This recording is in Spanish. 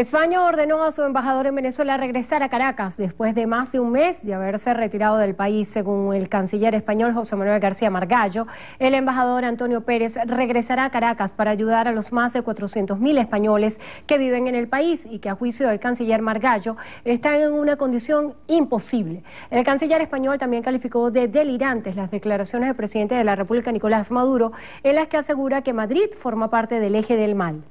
España ordenó a su embajador en Venezuela regresar a Caracas después de más de un mes de haberse retirado del país. Según el canciller español José Manuel García Margallo, el embajador Antonio Pérez regresará a Caracas para ayudar a los más de 400.000 españoles que viven en el país y que a juicio del canciller Margallo están en una condición imposible. El canciller español también calificó de delirantes las declaraciones del presidente de la República Nicolás Maduro en las que asegura que Madrid forma parte del eje del mal.